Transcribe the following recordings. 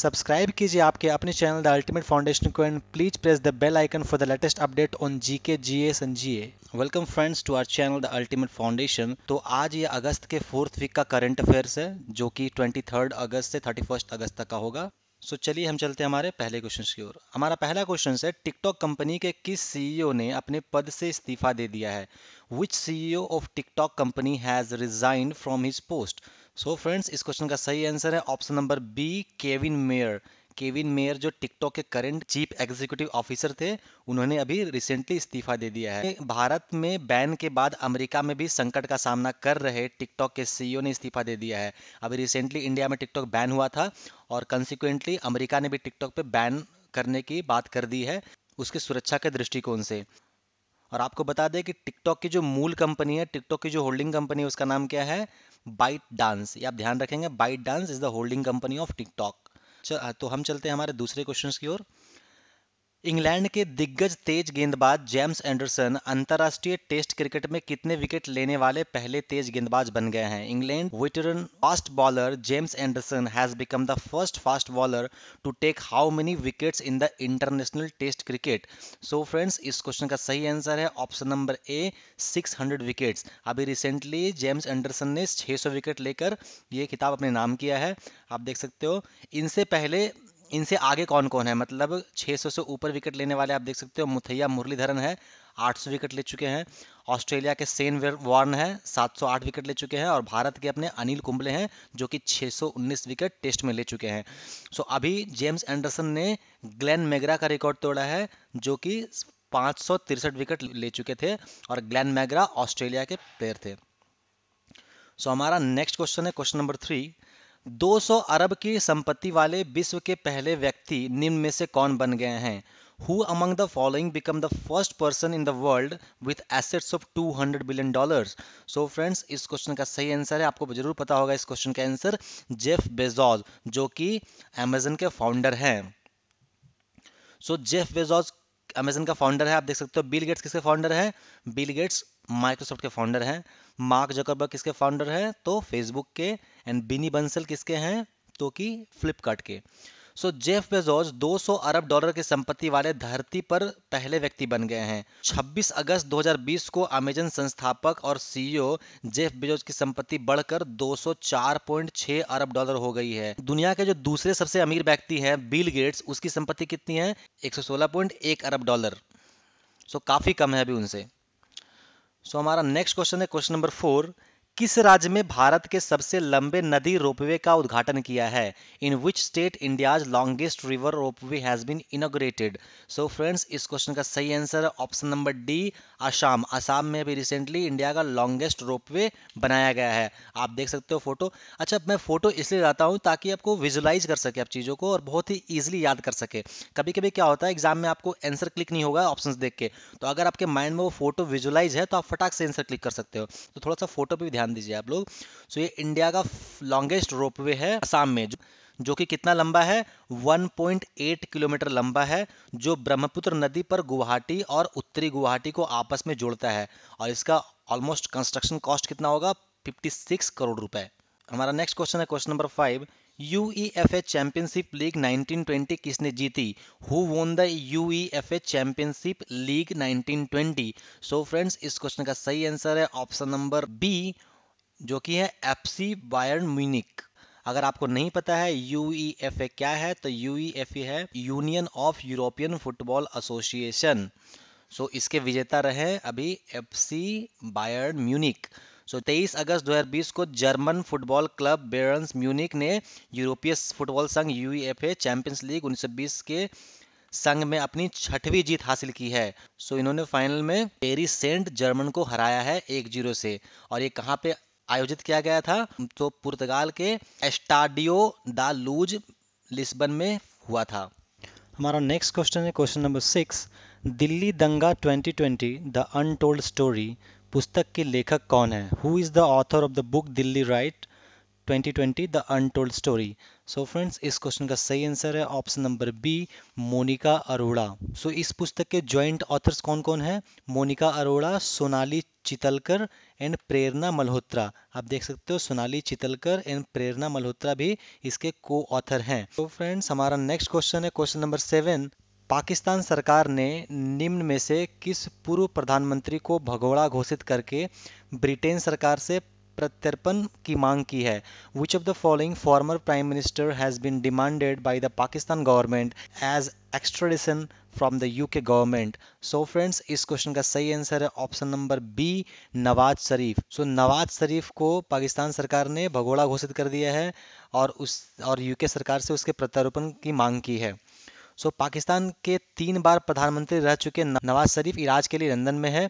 Subscribe कीजिए आपके अपने चैनल द अल्टीमेट फाउंडेशन को and please press the bell icon for the latest update on G K G S and G welcome friends to our channel the ultimate foundation तो आज ये अगस्त के fourth week का current affairs है जो कि ट्वेंटी थर्ड अगस्त से थर्टी फर्स्ट अगस्त तक का होगा सो so, चलिए हम चलते हैं हमारे पहले क्वेश्चन की ओर हमारा पहला क्वेश्चन है टिकटॉक कंपनी के किस सीईओ ने अपने पद से इस्तीफा दे दिया है which CEO of TikTok company has resign from his post so so friends इस क्वेश्चन का सही आंसर है option number B Kevin Mayer Kevin Mayer जो टिकटॉक के करंट चीफ एग्जीक्यूटिव ऑफिसर थे उन्होंने अभी रिसेंटली इस्तीफा दे दिया है भारत में बैन के बाद अमेरिका में भी संकट का सामना कर रहे टिकटॉक के सीईओ e ने इस्तीफा दे दिया है अभी रिसेंटली इंडिया में टिकटॉक बैन हुआ था और कंसिक्वेंटली अमेरिका ने भी टिकटॉक पे बैन करने की बात कर दी है उसकी सुरक्षा के दृष्टिकोण से और आपको बता दें कि टिकटॉक की जो मूल कंपनी है टिकटॉक की जो होल्डिंग कंपनी है उसका नाम क्या है बाइट डांस ये आप ध्यान रखेंगे ByteDance is the holding company of TikTok तो हम चलते हैं हमारे दूसरे क्वेश्चन की ओर इंग्लैंड के दिग्गज तेज गेंदबाज जेम्स एंडरसन अंतर्राष्ट्रीय टेस्ट क्रिकेट में कितने विकेट लेने वाले पहले तेज गेंदबाज बन गए हैं England veteran fast bowler James Anderson has become the first fast bowler to take how many wickets in the international test cricket so friends इस क्वेश्चन का सही आंसर है option number A six wickets अभी recently James Anderson ने छह wicket लेकर ये किताब अपने नाम किया है आप देख सकते हो इनसे पहले इनसे आगे कौन कौन है मतलब 600 से ऊपर विकेट लेने वाले आप देख सकते हो मुथैया मुरलीधरन है 800 विकेट ले चुके हैं ऑस्ट्रेलिया के सेन वार्न है 708 विकेट ले चुके हैं और भारत के अपने अनिल कुंबले हैं जो कि 619 विकेट टेस्ट में ले चुके हैं सो so, अभी जेम्स एंडरसन ने ग्लेन मेगरा का रिकॉर्ड तोड़ा है जो कि पाँच विकेट ले चुके थे और ग्लैन मैगरा ऑस्ट्रेलिया के प्लेयर थे सो so, हमारा नेक्स्ट क्वेश्चन है क्वेश्चन नंबर थ्री 200 अरब की संपत्ति वाले विश्व के पहले व्यक्ति निम्न में से कौन बन गए हैं who among the following become the first person in the world with assets of 200 billion dollars so friends इस क्वेश्चन का सही आंसर है आपको जरूर पता होगा इस क्वेश्चन का आंसर जेफ बेजॉज जो कि अमेजन के फाउंडर हैं सो जेफ बेजॉज अमेजन का फाउंडर है आप देख सकते हो बिल गेट्स किसके फाउंडर है बिल गेट्स माइक्रोसॉफ्ट के फाउंडर हैं मार्क जकरबर्ग किसके फाउंडर हैं तो फेसबुक के एंड बिनी बंसल किसके हैं तो कि फ्लिपकार्ट के सो जेफ बेजोज 200 अरब डॉलर की संपत्ति वाले धरती पर पहले व्यक्ति बन गए हैं 26 अगस्त 2020 को अमेजन संस्थापक और सीईओ जेफ बेजोज की संपत्ति बढ़कर 204.6 अरब डॉलर हो गई है दुनिया के जो दूसरे सबसे अमीर व्यक्ति हैं बिल गेट्स उसकी संपत्ति कितनी है 116.1 अरब डॉलर सो काफी कम है अभी उनसे सो हमारा नेक्स्ट क्वेश्चन है क्वेश्चन नंबर फोर किस राज्य में भारत के सबसे लंबे नदी रोपवे का उद्घाटन किया है in which state India's longest river ropeway has been inaugurated so friends इस क्वेश्चन का सही answer option number D Assam Assam में भी रिसेंटली इंडिया का लॉन्गेस्ट रोपवे बनाया गया है आप देख सकते हो फोटो अच्छा मैं फोटो इसलिए लाता हूँ ताकि आपको विजुलाइज कर सके आप चीज़ों को और बहुत ही ईजिली याद कर सके कभी कभी क्या होता है एग्जाम में आपको आंसर क्लिक नहीं होगा ऑप्शन देख के तो अगर आपके माइंड में वो फोटो विजुलाइज है तो आप फटाक से आंसर क्लिक कर सकते हो तो थोड़ा सा फोटो पर भी ध्यान ध्यान दीजिए आप लोग सो ये इंडिया का लॉन्गेस्ट रोपवे है आसाम में जो, जो कि कितना लंबा है 1.8 किलोमीटर लंबा है जो ब्रह्मपुत्र नदी पर गुवाहाटी और उत्तरी गुवाहाटी को आपस में जोड़ता है और इसका ऑलमोस्ट कंस्ट्रक्शन कॉस्ट कितना होगा 56 करोड़ रुपए हमारा नेक्स्ट क्वेश्चन है question number five UEFA championship league 1920 किसने जीती who won the UEFA championship league 1920 so so friends इस क्वेश्चन का सही आंसर है ऑप्शन नंबर बी जो कि है एफसी बायर्न म्यूनिक अगर आपको नहीं पता है यू क्या है तो यू है union of European football association so इसके विजेता रहे अभी एफसी बायर्न म्यूनिक सो तेईस अगस्त 2020 को German football club Bayern Munich ने यूरोपीय फुटबॉल संघ यू चैंपियंस लीग 1920 के संघ में अपनी छठवीं जीत हासिल की है सो so, इन्होंने फाइनल में पेरिस सेंट जर्मन को हराया है एक जीरो से और ये कहाँ पे आयोजित किया गया था जो तो पुर्तगाल के एस्टाडियो द लूज लिस्बन में हुआ था हमारा नेक्स्ट क्वेश्चन है क्वेश्चन नंबर सिक्स दिल्ली दंगा 2020 द अनटोल्ड स्टोरी पुस्तक के लेखक कौन है who is the author of the book Delhi riot 2020 the untold story so so friends इस क्वेश्चन का सही आंसर है option number B Monica Arora so so इस पुस्तक के ज्वाइंट ऑथर्स कौन कौन है मोनिका अरोड़ा सोनाली चितलकर एंड प्रेरणा मल्होत्रा आप देख सकते हो सोनाली चितलकर एंड प्रेरणा मल्होत्रा भी इसके को ऑथर हैं तो फ्रेंड्स हमारा नेक्स्ट क्वेश्चन है क्वेश्चन नंबर सेवन पाकिस्तान सरकार ने निम्न में से किस पूर्व प्रधानमंत्री को भगोड़ा घोषित करके ब्रिटेन सरकार से प्रत्यर्पण की मांग की है which of the following former prime minister has been demanded by the Pakistan government as extradition from the UK government so friends इस क्वेश्चन का सही आंसर है option number B Nawaz Sharif so so, Nawaz Sharif को पाकिस्तान सरकार ने भगोड़ा घोषित कर दिया है और उस और यूके सरकार से उसके प्रत्यारोपण की मांग की है सो पाकिस्तान के तीन बार प्रधानमंत्री रह चुके नवाज शरीफ इलाज के लिए लंदन में है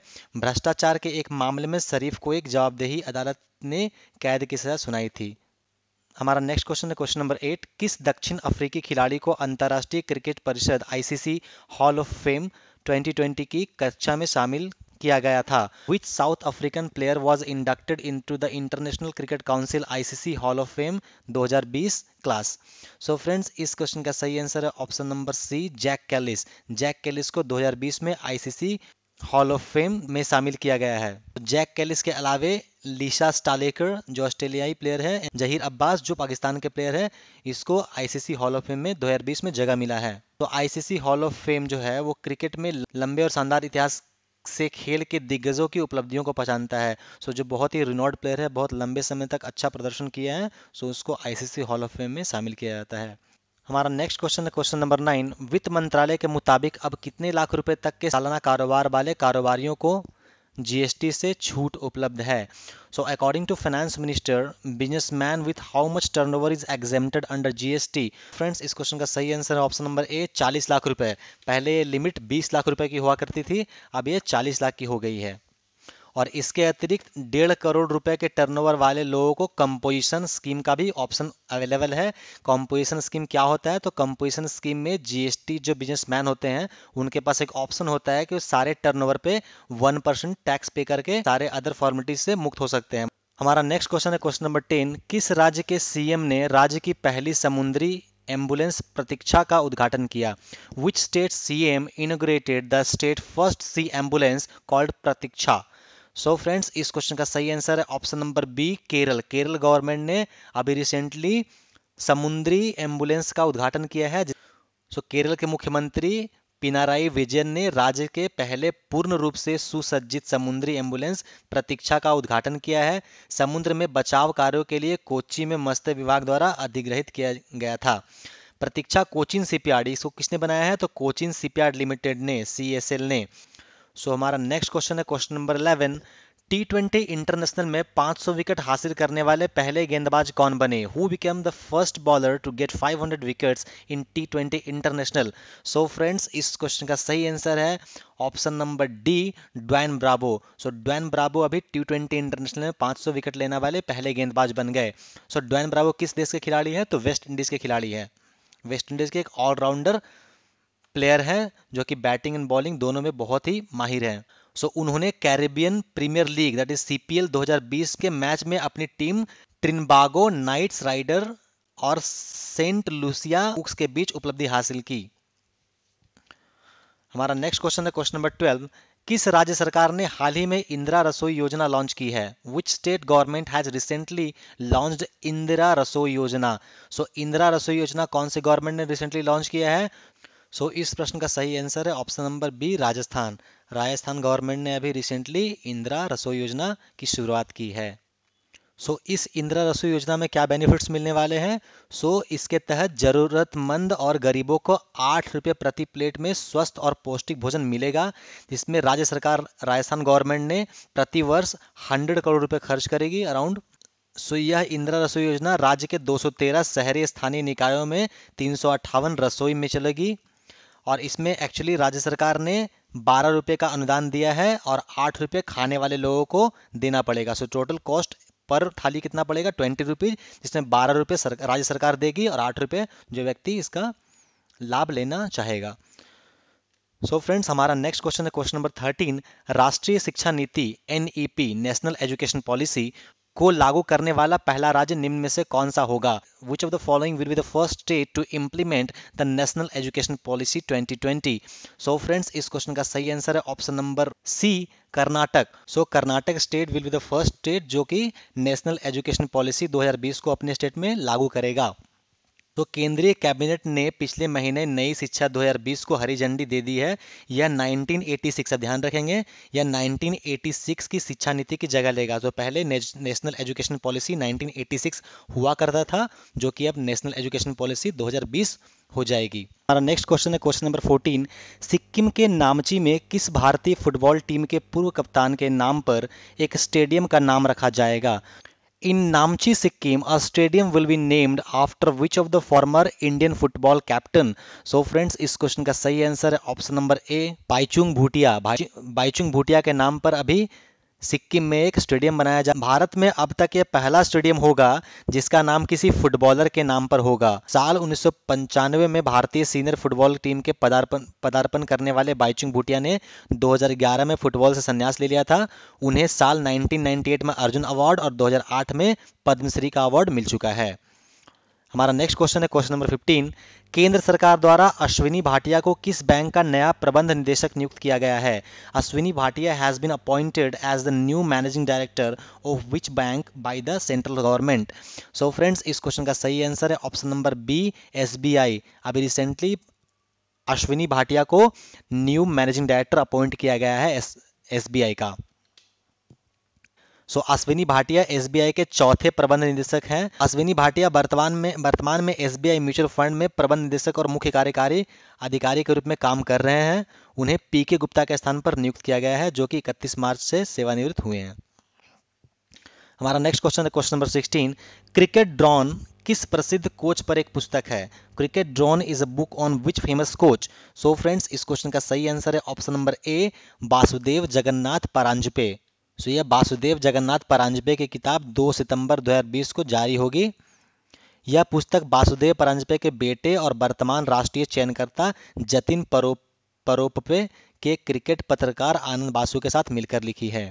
भ्रष्टाचार के एक मामले में शरीफ को एक जवाबदेही अदालत ने कैद की सजा सुनाई थी हमारा नेक्स्ट क्वेश्चन है क्वेश्चन नंबर एट किस दक्षिण अफ्रीकी खिलाड़ी को अंतर्राष्ट्रीय क्रिकेट परिषद आईसीसी हॉल ऑफ फेम 2020 की कक्षा में शामिल किया गया था which South African player was inducted into the international cricket council ICC hall of fame 2020 class so friends इस क्वेश्चन का सही आंसर है option number C Jacques Kallis Jacques Kallis को 2020 में आईसीसी हॉल ऑफ फेम में शामिल किया गया है जैक तो कैलिस के अलावे लिशा स्टालेकर जो ऑस्ट्रेलियाई प्लेयर है जहीर अब्बास जो पाकिस्तान के प्लेयर है इसको आईसीसी हॉल ऑफ फेम में 2020 में जगह मिला है तो आईसीसी हॉल ऑफ फेम जो है वो क्रिकेट में लंबे और शानदार इतिहास से खेल के दिग्गजों की उपलब्धियों को पहचानता है सो जो बहुत ही रिनॉर्ड प्लेयर है बहुत लंबे समय तक अच्छा प्रदर्शन किया है सो उसको आईसीसी हॉल ऑफ फेम में शामिल किया जाता है हमारा नेक्स्ट क्वेश्चन है क्वेश्चन नंबर नाइन वित्त मंत्रालय के मुताबिक अब कितने लाख रुपए तक के सालाना कारोबार वाले कारोबारियों को जीएसटी से छूट उपलब्ध है so according to finance minister businessman with how much turnover is exempted under GST friends इस क्वेश्चन का सही आंसर है ऑप्शन नंबर ए 40 लाख रुपए पहले ये लिमिट 20 लाख रुपए की हुआ करती थी अब ये 40 लाख की हो गई है और इसके अतिरिक्त डेढ़ करोड़ रुपए के टर्नओवर वाले लोगों को कंपोजिशन स्कीम का भी ऑप्शन अवेलेबल है कंपोजिशन स्कीम क्या होता है तो कंपोजिशन स्कीम में जीएसटी जो बिजनेसमैन होते हैं उनके पास एक ऑप्शन होता है कि वो सारे टर्नओवर पे वन परसेंट टैक्स पे करके सारे अदर फॉर्मेलिटीज से मुक्त हो सकते हैं हमारा नेक्स्ट क्वेश्चन है क्वेश्चन नंबर टेन किस राज्य के सीएम ने राज्य की पहली समुद्री एम्बुलेंस प्रतीक्षा का उद्घाटन किया which state CM inaugurated the state first sea ambulance called Pratiksha so so friends इस क्वेश्चन का सही आंसर है option number B Kerala Kerala government ने अभी रिसेंटली समुद्री एम्बुलेंस का उद्घाटन किया है सो so, केरल के मुख्यमंत्री पिनाराई विजयन ने राज्य के पहले पूर्ण रूप से सुसज्जित समुद्री एम्बुलेंस प्रतीक्षा का उद्घाटन किया है समुद्र में बचाव कार्यों के लिए कोची में मत्स्य विभाग द्वारा अधिग्रहित किया गया था प्रतीक्षा कोचिन सीपीआर इसको किसने बनाया है तो कोचिन सीपीआर लिमिटेड ने सीएसएल ने सो हमारा नेक्स्ट क्वेश्चन है question number eleven T twenty international में 500 विकेट हासिल करने वाले पहले गेंदबाज कौन बने who became the first bowler to get 500 wickets in T twenty international so friends इस क्वेश्चन का सही आंसर है option number D Dwayne Bravo so Dwayne Bravo अभी टी ट्वेंटी इंटरनेशनल में 500 विकेट लेने वाले पहले गेंदबाज बन गए सो so, ड्वैन ब्राबो किस देश के खिलाड़ी है तो वेस्ट इंडीज के खिलाड़ी है वेस्ट इंडीज के एक ऑलराउंडर प्लेयर हैं जो कि बैटिंग एंड बॉलिंग दोनों में बहुत ही माहिर हैं सो so, उन्होंने Caribbean premier league that is C 2020 के मैच में अपनी टीम ट्रिनबागो नाइट्स राइडर और सेंट लुसिया उक्स के बीच उपलब्धि हासिल की हमारा नेक्स्ट क्वेश्चन है क्वेश्चन नंबर ट्वेल्व किस राज्य सरकार ने हाल ही में इंदिरा रसोई योजना लॉन्च की है which state government has recently launch Indira Rasoi योजना सो so, इंदिरा रसोई योजना कौन से गवर्नमेंट ने रिसेंटली लॉन्च किया है सो so, इस प्रश्न का सही आंसर है option number B Rajasthan Rajasthan government ने अभी रिसेंटली इंदिरा रसोई योजना की शुरुआत की है सो so, इस इंदिरा रसोई योजना में क्या बेनिफिट्स मिलने वाले हैं सो so, इसके तहत जरूरतमंद और गरीबों को आठ रुपये प्रति प्लेट में स्वस्थ और पौष्टिक भोजन मिलेगा जिसमें राज्य सरकार राजस्थान गवर्नमेंट ने प्रति वर्ष हंड्रेड करोड़ रुपये खर्च करेगी अराउंड सो so, यह इंदिरा रसोई योजना राज्य के 213 शहरी स्थानीय निकायों में तीन रसोई में चलेगी और इसमें एक्चुअली राज्य सरकार ने बारह रुपये का अनुदान दिया है और आठ रुपये खाने वाले लोगों को देना पड़ेगा सो टोटल कॉस्ट पर थाली कितना पड़ेगा ट्वेंटी रुपीज़ जिसमें बारह रुपये सर, राज्य सरकार देगी और आठ रुपये जो व्यक्ति इसका लाभ लेना चाहेगा सो so फ्रेंड्स हमारा नेक्स्ट क्वेश्चन है क्वेश्चन नंबर थर्टीन राष्ट्रीय शिक्षा नीति एन नेशनल एजुकेशन पॉलिसी को लागू करने वाला पहला राज्य निम्न में से कौन सा होगा which of the following will be the first state to implement the national education policy 2020 so friends इस क्वेश्चन का सही आंसर है option number C Karnataka so Karnataka state will be the first state जो कि नेशनल एजुकेशन पॉलिसी 2020 को अपने state में लागू करेगा तो केंद्रीय कैबिनेट ने पिछले महीने नई शिक्षा 2020 को हरी झंडी दे दी है यह 1986 अब ध्यान रखेंगे यह 1986 की शिक्षा नीति की जगह लेगा जो तो पहले नेशनल एजुकेशन पॉलिसी 1986 हुआ करता था जो कि अब नेशनल एजुकेशन पॉलिसी 2020 हो जाएगी हमारा नेक्स्ट क्वेश्चन है क्वेश्चन नंबर 14 सिक्किम के नामची में किस भारतीय फुटबॉल टीम के पूर्व कप्तान के नाम पर एक स्टेडियम का नाम रखा जाएगा in Namchi, Sikkim, a stadium will be named after which of the former Indian football captain? So friends, इस क्वेश्चन का सही आंसर है option number A Bhaichung Bhutia Bhaichung Bhutia के नाम पर अभी सिक्किम में एक स्टेडियम बनाया जा भारत में अब तक यह पहला स्टेडियम होगा जिसका नाम किसी फुटबॉलर के नाम पर होगा साल उन्नीस में भारतीय सीनियर फुटबॉल टीम के पदार्पण पदार्पण करने वाले बाइचिंग भूटिया ने 2011 में फुटबॉल से संन्यास ले लिया था उन्हें साल 1998 में अर्जुन अवार्ड और 2008 में पद्मश्री का अवार्ड मिल चुका है हमारा नेक्स्ट क्वेश्चन है क्वेश्चन नंबर 15 केंद्र सरकार द्वारा अश्विनी भाटिया को किस बैंक का नया प्रबंध निदेशक नियुक्त किया गया है Ashwini Bhatia has been appointed as the new managing director of which bank by the central government so friends इस क्वेश्चन का सही आंसर है ऑप्शन नंबर बी एस अभी रिसेंटली अश्विनी भाटिया को न्यू मैनेजिंग डायरेक्टर अपॉइंट किया गया है एस का सो अश्विनी भाटिया एस के चौथे प्रबंध निदेशक हैं अश्विनी भाटिया वर्तमान में वर्तमान में एस म्यूचुअल फंड में प्रबंध निदेशक और मुख्य कार्यकारी अधिकारी के रूप में काम कर रहे हैं उन्हें पी के गुप्ता के स्थान पर नियुक्त किया गया है जो कि इकतीस मार्च से सेवानिवृत्त हुए हैं हमारा नेक्स्ट क्वेश्चन है question number sixteen cricket drawn किस प्रसिद्ध कोच पर एक पुस्तक है cricket drawn is a book on which famous coach so friends इस क्वेश्चन का सही आंसर है option number A Vasudev Jagannath Paranjape so यह वासुदेव जगन्नाथ परांजपे की किताब 2 सितंबर 2020 को जारी होगी यह पुस्तक वासुदेव परांजपे के बेटे और वर्तमान राष्ट्रीय चयनकर्ता जतिन परोप परोपे के क्रिकेट पत्रकार आनंद बासु के साथ मिलकर लिखी है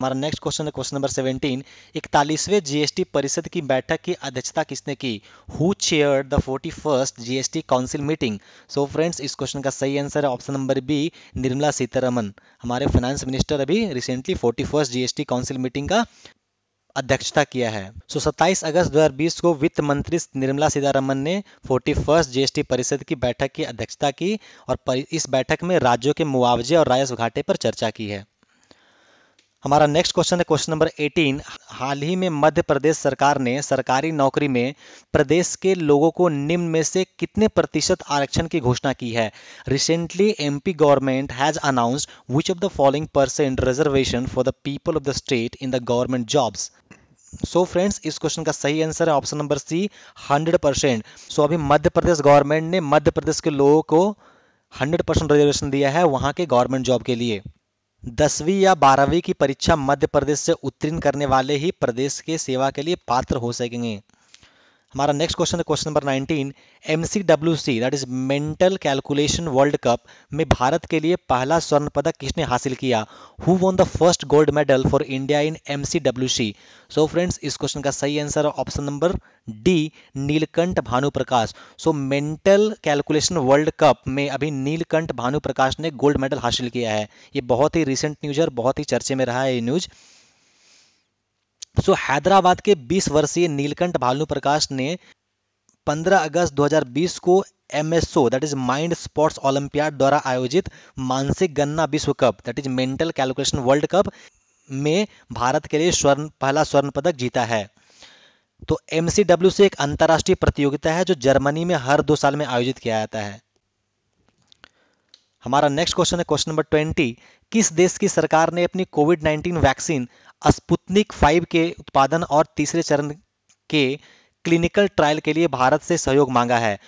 हमारा नेक्स्ट क्वेश्चन है क्वेश्चन नंबर सेवेंटीन इकतालीसवें जीएसटी परिषद की बैठक की अध्यक्षता किसने की who chair the forty first GST council meeting so friends इस क्वेश्चन का सही आंसर है option number B Nirmala Sitharaman हमारे फाइनेंस मिनिस्टर अभी recently forty first GST council meeting का अध्यक्षता किया है सो so, 27 अगस्त 2020 को वित्त मंत्री निर्मला सीतारमन ने 41 जीएसटी परिषद की बैठक की अध्यक्षता की और इस बैठक में राज्यों के मुआवजे और राजस्व घाटे पर चर्चा की है हमारा नेक्स्ट क्वेश्चन है क्वेश्चन नंबर 18 हाल ही में मध्य प्रदेश सरकार ने सरकारी नौकरी में प्रदेश के लोगों को निम्न में से कितने प्रतिशत आरक्षण की घोषणा की है recently MP government has announced which of the following percent reservation for the people of the state in the government jobs so so friends इस क्वेश्चन का सही आंसर है option number C 100 percent so अभी मध्य प्रदेश government ने मध्य प्रदेश के लोगों को 100 percent reservation दिया है वहां के गवर्नमेंट जॉब के लिए दसवीं या बारहवीं की परीक्षा मध्य प्रदेश से उत्तीर्ण करने वाले ही प्रदेश के सेवा के लिए पात्र हो सकेंगे हमारा नेक्स्ट क्वेश्चन है question number 19 C that is mental calculation world cup में भारत के लिए पहला स्वर्ण पदक किसने हासिल किया who won the first gold medal for India in W C so friends इस क्वेश्चन का सही answer option number D Neelkanth Bhanu Prakash so mental calculation world cup में अभी नीलकंठ भानु प्रकाश ने गोल्ड मेडल हासिल किया है ये बहुत ही रिसेंट न्यूज है और बहुत ही चर्चे में रहा है ये न्यूज़ सो so, हैदराबाद के 20 वर्षीय नीलकंठ भालू प्रकाश ने 15 अगस्त 2020 को MSO that is mind sports olympiad द्वारा आयोजित मानसिक गन्ना विश्व cup that is mental calculation world cup में भारत के लिए स्वर्ण पहला स्वर्ण पदक जीता है तो एम से एक अंतर्राष्ट्रीय प्रतियोगिता है जो जर्मनी में हर दो साल में आयोजित किया जाता है हमारा नेक्स्ट क्वेश्चन है क्वेश्चन नंबर ट्वेंटी किस देश की सरकार ने अपनी covid nineteen vaccine Sputnik five के उत्पादन और तीसरे चरण के क्लिनिकल ट्रायल के लिए भारत से सहयोग मांगा है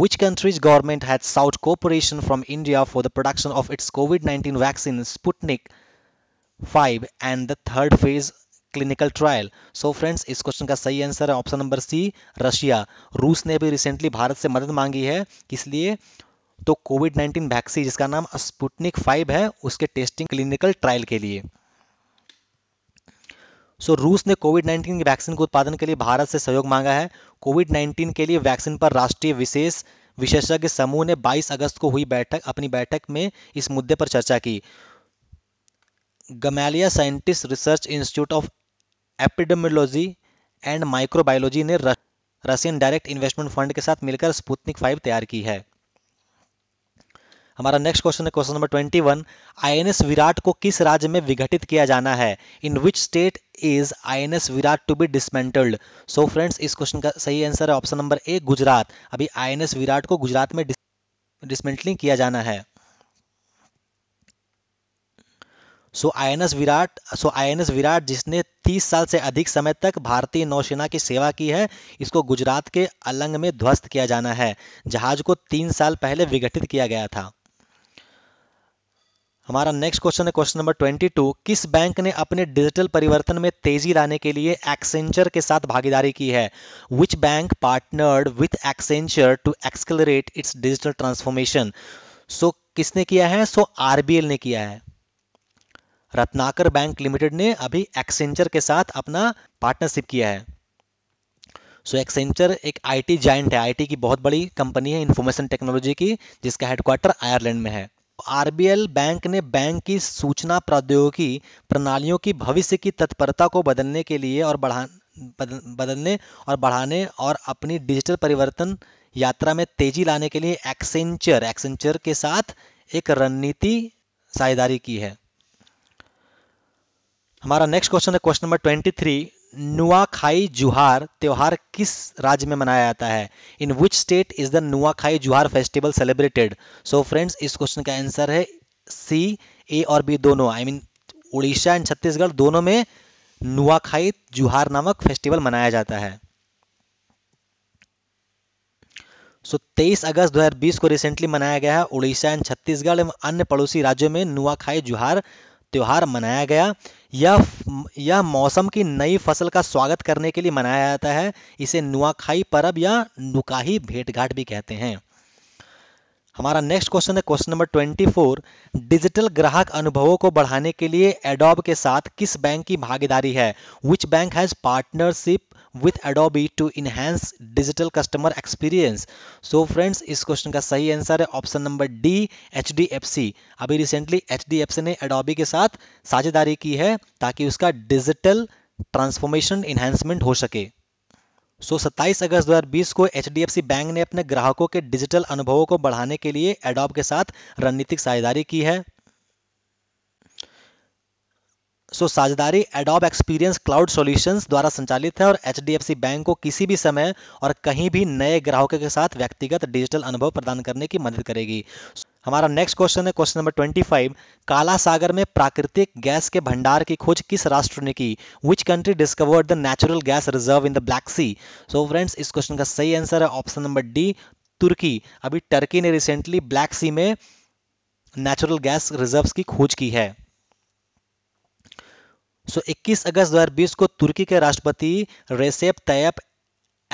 Which country's government had sought cooperation from India for the production of its COVID-19 vaccine Sputnik 5 and the third phase clinical trial so friends इस क्वेश्चन का सही आंसर है ऑप्शन नंबर सी रशिया रूस ने भी रिसेंटली भारत से मदद मांगी है इसलिए तो कोविड 19 वैक्सीन जिसका नाम स्पुटनिक फाइव है उसके टेस्टिंग क्लिनिकल ट्रायल के लिए सो रूस ने कोविड 19 की वैक्सीन के उत्पादन के लिए भारत से सहयोग मांगा है कोविड 19 के लिए वैक्सीन पर राष्ट्रीय विशेष विशेषज्ञ समूह ने 22 अगस्त को हुई बैठक अपनी बैठक में इस मुद्दे पर चर्चा की Gamaleya scientist research institute of epidemiology and microbiology ने रशियन डायरेक्ट इन्वेस्टमेंट फंड के साथ मिलकर स्पुतनिक फाइव तैयार की है हमारा नेक्स्ट क्वेश्चन है question number twenty one S Viraat को किस राज्य में विघटित किया जाना है in which state is S Viraat to be dismantled so friends इस क्वेश्चन का सही आंसर है ऑप्शन नंबर ए गुजरात अभी एस विराट को गुजरात में डिसमेंटलिंग किया जाना है so INS Viraat so INS Viraat जिसने 30 साल से अधिक समय तक भारतीय नौसेना की सेवा की है इसको गुजरात के अलंग में ध्वस्त किया जाना है जहाज को तीन साल पहले विघटित किया गया था हमारा नेक्स्ट क्वेश्चन है क्वेश्चन नंबर 22 किस बैंक ने अपने डिजिटल परिवर्तन में तेजी लाने के लिए एक्सेंचर के साथ भागीदारी की है which bank partnered with Accenture to accelerate its digital transformation so किसने किया है सो so, आरबीएल ने किया है रत्नाकर बैंक लिमिटेड ने अभी एक्सेंचर के साथ अपना पार्टनरशिप किया है सो so, एक्सेंचर एक आईटी जॉइंट है आईटी की बहुत बड़ी कंपनी है इंफॉर्मेशन टेक्नोलॉजी की जिसका हेडक्वार्टर आयरलैंड में है आरबीएल बैंक ने बैंक की सूचना प्रौद्योगिकी प्रणालियों की भविष्य की तत्परता को बदलने के लिए और बढ़ा बदलने और बढ़ाने और अपनी डिजिटल परिवर्तन यात्रा में तेजी लाने के लिए एक्सेंचर एक्सेंचर के साथ एक रणनीति साझेदारी की है हमारा नेक्स्ट क्वेश्चन है question number twenty three Nuakhai Juhar त्यौहार किस राज्य में मनाया जाता है in which state is the Nuakhai Juhar festival celebrated so friends इस क्वेश्चन का आंसर है सी ए और बी दोनों I mean Orissa and Chhattisgarh दोनों में नुआखाई जुहार नामक फेस्टिवल मनाया जाता है सो so, 23 अगस्त 2020 को रिसेंटली मनाया गया है उड़ीसा एंड छत्तीसगढ़ एवं अन्य पड़ोसी राज्यों में नुआखाई जुहार त्यौहार मनाया गया यह यह मौसम की नई फसल का स्वागत करने के लिए मनाया जाता है इसे नुआखाई परब या नुकाही भेंट घाट भी कहते हैं हमारा नेक्स्ट क्वेश्चन है क्वेश्चन नंबर 24 डिजिटल ग्राहक अनुभवों को बढ़ाने के लिए एडोब के साथ किस बैंक की भागीदारी है which bank has partnership with Adobe to enhance digital customer experience so friends इस क्वेश्चन का सही आंसर है option number D H D F C अभी recently H D F C ने एडोबी के साथ साझेदारी की है ताकि उसका डिजिटल ट्रांसफॉर्मेशन इन्हेंसमेंट हो सके सो so, 27 अगस्त 2020 को एच बैंक ने अपने ग्राहकों के डिजिटल अनुभवों को बढ़ाने के लिए एडॉप के साथ रणनीतिक साझेदारी की है सो so, साझेदारी एडॉप एक्सपीरियंस क्लाउड सॉल्यूशंस द्वारा संचालित है और एच बैंक को किसी भी समय और कहीं भी नए ग्राहकों के साथ व्यक्तिगत डिजिटल अनुभव प्रदान करने की मदद करेगी हमारा नेक्स्ट क्वेश्चन है क्वेश्चन नंबर 25 काला सागर में प्राकृतिक गैस के भंडार की खोज किस राष्ट्र ने की which country discovered the natural gas reserve in the Black Sea so friends इस क्वेश्चन का सही आंसर है ऑप्शन नंबर डी तुर्की अभी टर्की ने रिसेंटली ब्लैक सी में नेचुरल गैस रिजर्व की खोज की है सो so, 21 अगस्त 2020 को तुर्की के राष्ट्रपति रेसेप तैयप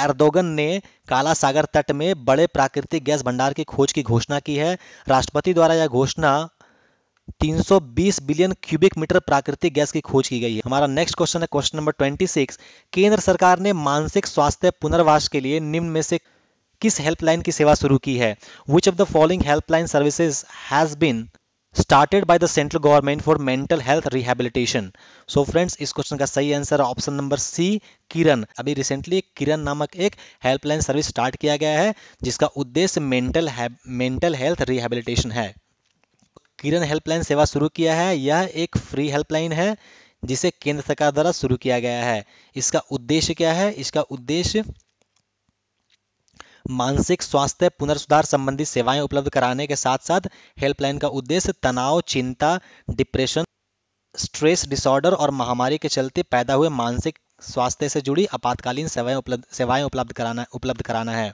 एर्दोगन ने काला सागर तट में बड़े प्राकृतिक गैस भंडार की खोज की घोषणा की है राष्ट्रपति द्वारा यह घोषणा 320 बिलियन क्यूबिक मीटर प्राकृतिक गैस की खोज की गई है हमारा नेक्स्ट क्वेश्चन है क्वेश्चन नंबर 26 केंद्र सरकार ने मानसिक स्वास्थ्य पुनर्वास के लिए निम्न में से किस हेल्पलाइन की सेवा शुरू की है which of the following helpline services has been started by the central government for mental health rehabilitation so friends इस क्वेश्चन का सही answer option number C Kiran अभी रिसेंटली किरण नामक एक हेल्पलाइन सर्विस स्टार्ट किया गया है जिसका उद्देश्य मेंटल मेंटल हेल्थ रिहेबिलिटेशन है किरण हेल्पलाइन सेवा शुरू किया है यह एक फ्री हेल्पलाइन है जिसे केंद्र सरकार द्वारा शुरू किया गया है इसका उद्देश्य क्या है इसका उद्देश्य मानसिक स्वास्थ्य पुनर्सुधार संबंधी सेवाएं उपलब्ध कराने के साथ साथ हेल्पलाइन का उद्देश्य तनाव चिंता डिप्रेशन स्ट्रेस डिसऑर्डर और महामारी के चलते पैदा हुए मानसिक स्वास्थ्य से जुड़ी आपातकालीन सेवाएं उपलब्ध सेवाएं उपलब्ध कराना उपलब्ध कराना है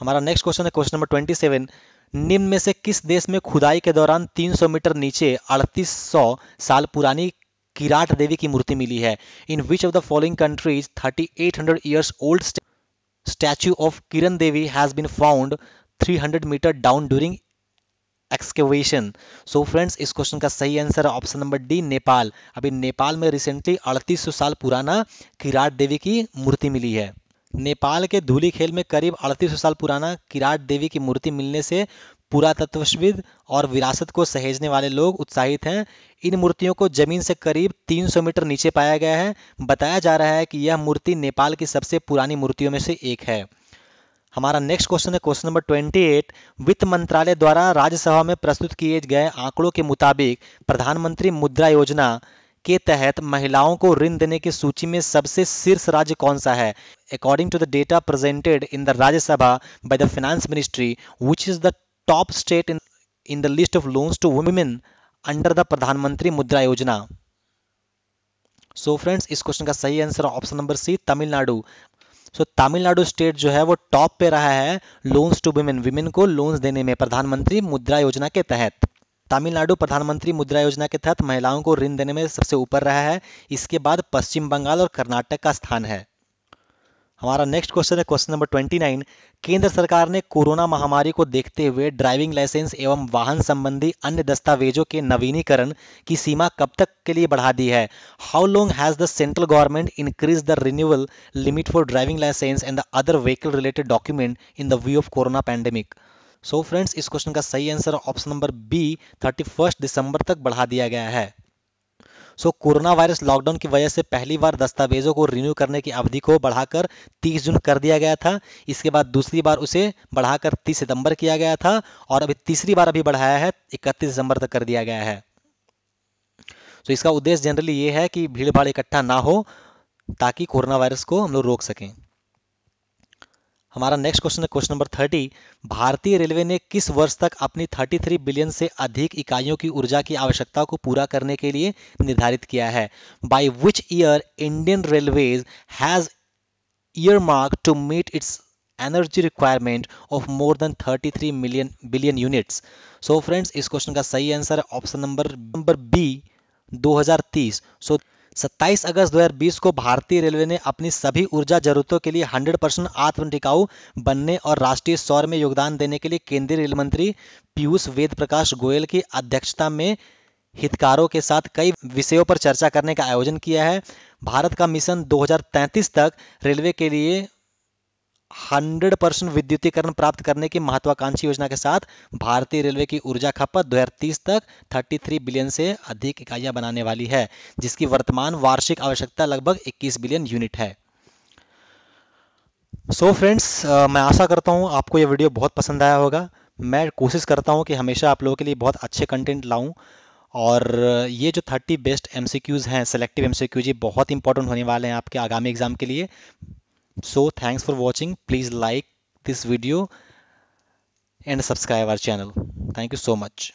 हमारा नेक्स्ट क्वेश्चन है क्वेश्चन नंबर ट्वेंटी सेवन निम्न में से किस देश में खुदाई के दौरान 300 मीटर नीचे 3800 साल पुरानी किराट देवी की मूर्ति मिली है in which of the following countries 3800 years old statue of Kiran Devi has been found 300 metre down during excavation so friends इस क्वेश्चन का सही आंसर है ऑप्शन नंबर डी नेपाल अभी नेपाल में रिसेंटली 3800 साल पुराना किराट देवी की मूर्ति मिली है नेपाल के धूली खेल में करीब 3800 साल पुराना किराट देवी की मूर्ति मिलने से पुरातत्वविद और विरासत को सहेजने वाले लोग उत्साहित हैं इन मूर्तियों को जमीन से करीब 300 मीटर नीचे पाया गया है बताया जा रहा है कि यह मूर्ति नेपाल की सबसे पुरानी मूर्तियों में से एक है हमारा नेक्स्ट क्वेश्चन है क्वेश्चन नंबर 28 वित्त मंत्रालय द्वारा राज्यसभा में प्रस्तुत किए गए आंकड़ों के मुताबिक प्रधानमंत्री मुद्रा योजना के तहत महिलाओं को ऋण देने की सूची में सबसे शीर्ष राज्य कौन सा है according to the data presented in the Rajya Sabha by the finance ministry which is the top state in, in the list of loans to women under the Pradhan Mantri Mudra Yojana. So so friends इस question का सही answer option number C Tamil Nadu so so, Tamil Nadu state जो है वो top पे रहा है loans to women women को लोन्स देने में प्रधानमंत्री मुद्रा योजना के तहत तमिलनाडु प्रधानमंत्री मुद्रा योजना के तहत महिलाओं को ऋण देने में सबसे ऊपर रहा है इसके बाद पश्चिम बंगाल और कर्नाटक का स्थान है हमारा नेक्स्ट क्वेश्चन है क्वेश्चन नंबर 29 केंद्र सरकार ने कोरोना महामारी को देखते हुए ड्राइविंग लाइसेंस एवं वाहन संबंधी अन्य दस्तावेजों के नवीनीकरण की सीमा कब तक के लिए बढ़ा दी है how long has the central government increase the renewal limit for driving licence and the other vehicle related document in the view of corona pandemic so friends इस क्वेश्चन का सही answer option number B thirty दिसंबर तक बढ़ा दिया गया है सो corona virus lockdown की वजह से पहली बार दस्तावेजों को रिन्यू करने की अवधि को बढ़ाकर 30 जून कर दिया गया था इसके बाद दूसरी बार उसे बढ़ाकर 30 सितंबर किया गया था और अभी तीसरी बार अभी बढ़ाया है 31 दिसंबर तक कर दिया गया है सो इसका उद्देश्य जनरली ये है कि भीड़ भाड़ इकट्ठा ना हो ताकि कोरोना वायरस को हम लोग रोक सकें हमारा नेक्स्ट क्वेश्चन है क्वेश्चन नंबर थर्टी भारतीय रेलवे ने किस वर्ष तक अपनी 33 बिलियन से अधिक इकाइयों की ऊर्जा की आवश्यकता को पूरा करने के लिए निर्धारित किया है by which year Indian railways has year mark to meet its energy requirement of more than 33 million billion units so friends इस क्वेश्चन का सही आंसर है ऑप्शन नंबर नंबर बी दो सो so, 27 अगस्त 2020 को भारतीय रेलवे ने अपनी सभी ऊर्जा जरूरतों के लिए 100 परसेंट आत्म टिकाऊ बनने और राष्ट्रीय सौर में योगदान देने के लिए केंद्रीय रेल मंत्री पीयूष वेद प्रकाश गोयल की अध्यक्षता में हितकारों के साथ कई विषयों पर चर्चा करने का आयोजन किया है भारत का मिशन 2033 तक रेलवे के लिए हंड्रेड परसेंट विद्युतीकरण प्राप्त करने की महत्वाकांक्षी योजना के साथ भारतीय रेलवे की ऊर्जा खपत 2030 तक 33 बिलियन से अधिक इकाइयां बनाने वाली है जिसकी वर्तमान वार्षिक आवश्यकता लगभग 21 बिलियन यूनिट है सो so फ्रेंड्स मैं आशा करता हूं आपको यह वीडियो बहुत पसंद आया होगा मैं कोशिश करता हूँ कि हमेशा आप लोगों के लिए बहुत अच्छे कंटेंट लाऊँ और ये जो 30 बेस्ट एम हैं सेलेक्टिव एम ये बहुत इंपॉर्टेंट होने वाले हैं आपके आगामी एग्जाम के लिए So thanks for watching. Please like this video and subscribe our channel. Thank you so much.